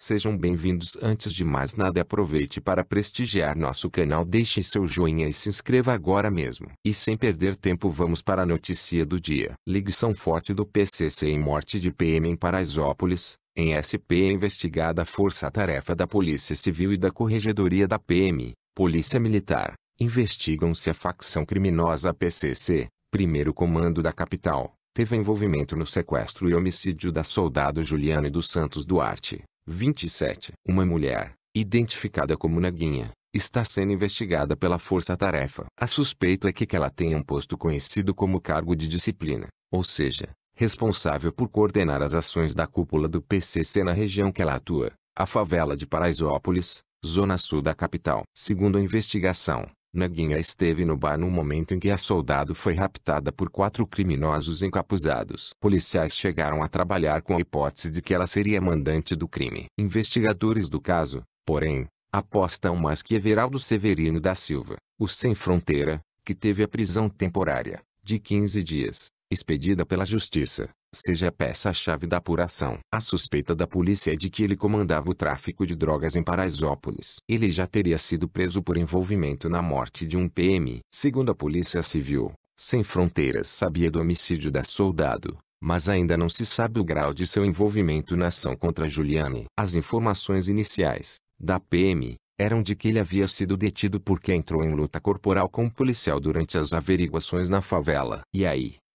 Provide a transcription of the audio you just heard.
Sejam bem-vindos. Antes de mais nada, aproveite para prestigiar nosso canal, deixe seu joinha e se inscreva agora mesmo. E sem perder tempo, vamos para a notícia do dia. Ligação forte do PCC em morte de PM em Paraisópolis. Em SP é investigada a força-tarefa da Polícia Civil e da Corregedoria da PM, Polícia Militar. Investigam-se a facção criminosa PCC, primeiro comando da capital, teve envolvimento no sequestro e homicídio da soldado Juliane dos Santos Duarte, 27. Uma mulher, identificada como Naguinha, está sendo investigada pela Força Tarefa. A suspeita é que, ela tenha um posto conhecido como cargo de disciplina, ou seja, responsável por coordenar as ações da cúpula do PCC na região que ela atua, a favela de Paraisópolis, zona sul da capital. Segundo a investigação, Naguinha esteve no bar no momento em que a soldado foi raptada por quatro criminosos encapuzados. Policiais chegaram a trabalhar com a hipótese de que ela seria mandante do crime. Investigadores do caso, porém, apostam mais que Everaldo Severino da Silva, o Sem Fronteira, que teve a prisão temporária, de 15 dias, expedida pela justiça, seja a peça-chave da apuração. A suspeita da polícia é de que ele comandava o tráfico de drogas em Paraisópolis. Ele já teria sido preso por envolvimento na morte de um PM. Segundo a Polícia Civil, Sem Fronteiras sabia do homicídio da soldado, mas ainda não se sabe o grau de seu envolvimento na ação contra Juliane. As informações iniciais, da PM, eram de que ele havia sido detido porque entrou em luta corporal com um policial durante as averiguações na favela. E aí,